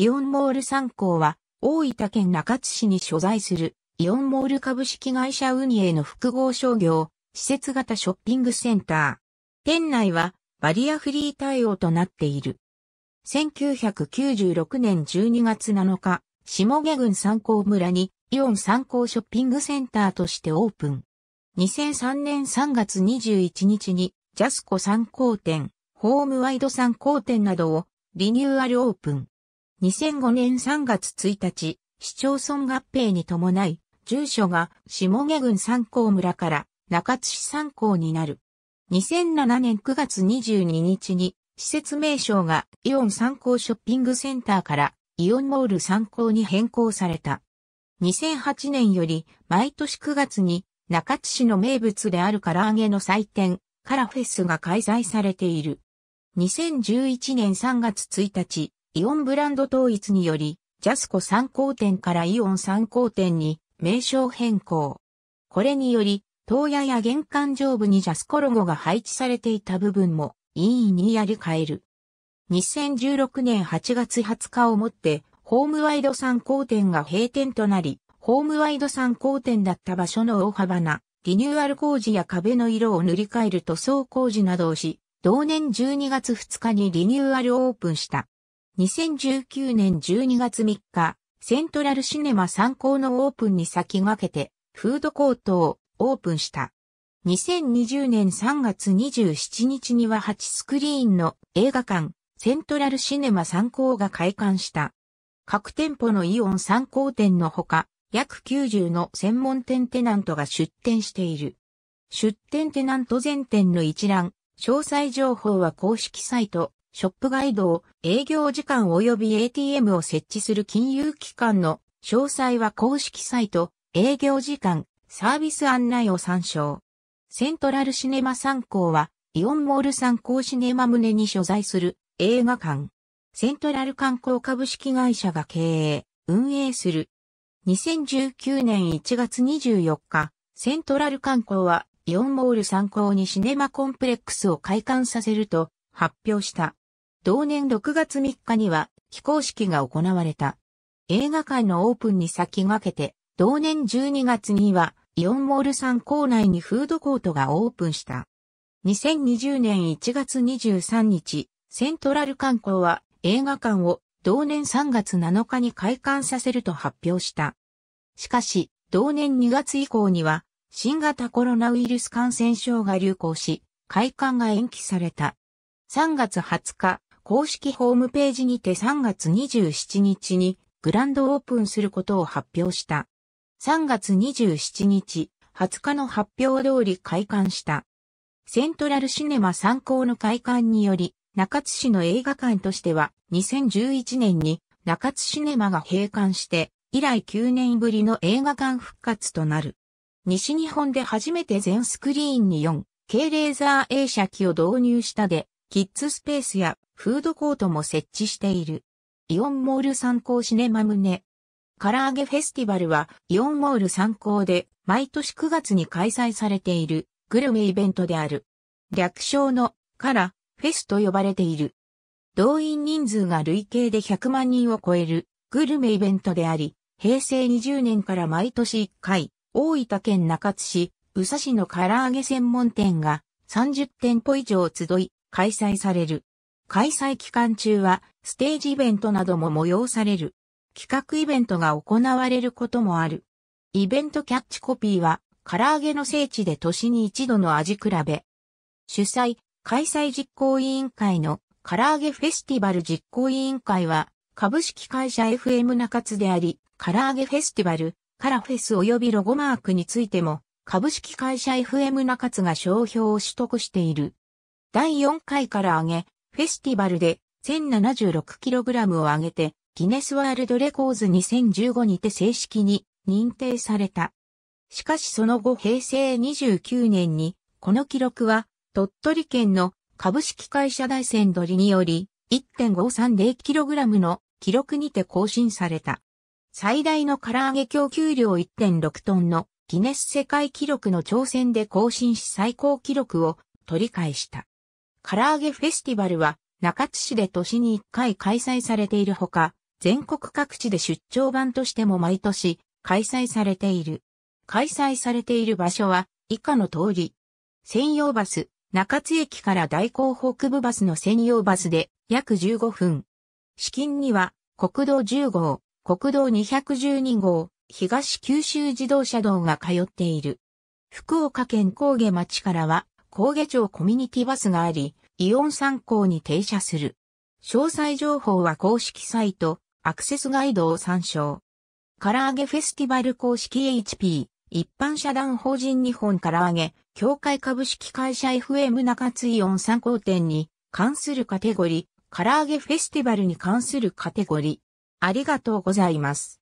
イオンモール参考は、大分県中津市に所在する、イオンモール株式会社運営の複合商業、施設型ショッピングセンター。店内は、バリアフリー対応となっている。1996年12月7日、下毛郡三考村に、イオン三考ショッピングセンターとしてオープン。2003年3月21日に、ジャスコ三考店、ホームワイド三考店などをリニューアルオープン。2005年3月1日、市町村合併に伴い、住所が下毛郡三甲村から中津市三甲になる。2007年9月22日に、施設名称がイオン三甲ショッピングセンターからイオンモール三甲に変更された。2008年より毎年9月に中津市の名物である唐揚げの祭典、カラフェスが開催されている。2011年3月1日、イオンブランド統一により、ジャスコ参考店からイオン参考店に名称変更。これにより、東屋や玄関上部にジャスコロゴが配置されていた部分もいいにやり変える。2016年8月20日をもって、ホームワイド参考店が閉店となり、ホームワイド参考店だった場所の大幅なリニューアル工事や壁の色を塗り替える塗装工事などをし、同年12月2日にリニューアルオープンした。2019年12月3日、セントラルシネマ参考のオープンに先駆けて、フードコートをオープンした。2020年3月27日には8スクリーンの映画館、セントラルシネマ参考が開館した。各店舗のイオン参考店のほか、約90の専門店テナントが出店している。出店テナント全店の一覧、詳細情報は公式サイト、ショップガイドを、営業時間及び ATM を設置する金融機関の詳細は公式サイト、営業時間、サービス案内を参照。セントラルシネマ参考は、イオンモール参考シネマ胸に所在する映画館。セントラル観光株式会社が経営、運営する。2019年1月24日、セントラル観光はイオンモール参考にシネマコンプレックスを開館させると発表した。同年6月3日には非公式が行われた。映画館のオープンに先駆けて、同年12月にはイオンモール3校内にフードコートがオープンした。2020年1月23日、セントラル観光は映画館を同年3月7日に開館させると発表した。しかし、同年2月以降には、新型コロナウイルス感染症が流行し、開館が延期された。3月20日、公式ホームページにて3月27日にグランドオープンすることを発表した。3月27日、20日の発表通り開館した。セントラルシネマ参考の開館により、中津市の映画館としては2011年に中津シネマが閉館して以来9年ぶりの映画館復活となる。西日本で初めて全スクリーンに 4K レーザー映写機を導入したで、キッズスペースやフードコートも設置している。イオンモール参考シネマムネ。唐揚げフェスティバルはイオンモール参考で毎年9月に開催されているグルメイベントである。略称のからフェスと呼ばれている。動員人数が累計で100万人を超えるグルメイベントであり、平成20年から毎年1回、大分県中津市、宇佐市の唐揚げ専門店が30店舗以上集い、開催される。開催期間中はステージイベントなども催される。企画イベントが行われることもある。イベントキャッチコピーは、唐揚げの聖地で年に一度の味比べ。主催、開催実行委員会の唐揚げフェスティバル実行委員会は、株式会社 FM 中津であり、唐揚げフェスティバル、カラフェス及びロゴマークについても、株式会社 FM 中津が商標を取得している。第4回から揚げ、フェスティバルで 1076kg を上げてギネスワールドレコーズ2015にて正式に認定された。しかしその後平成29年にこの記録は鳥取県の株式会社大山鳥により 1.530kg の記録にて更新された。最大の唐揚げ供給量1.6トンのギネス世界記録の挑戦で更新し最高記録を取り返した。唐揚げフェスティバルは、中津市で年に1回開催されているほか、全国各地で出張版としても毎年開催されている。開催されている場所は以下の通り。専用バス、中津駅から大港北部バスの専用バスで約15分。資金には国道10号、国道212号、東九州自動車道が通っている。福岡県神下町からは高下町コミュニティバスがあり、イオン参考に停車する。詳細情報は公式サイト、アクセスガイドを参照。唐揚げフェスティバル公式 HP、一般社団法人日本唐揚げ、協会株式会社 FM 中津イオン参考店に関するカテゴリー、唐揚げフェスティバルに関するカテゴリー。ありがとうございます。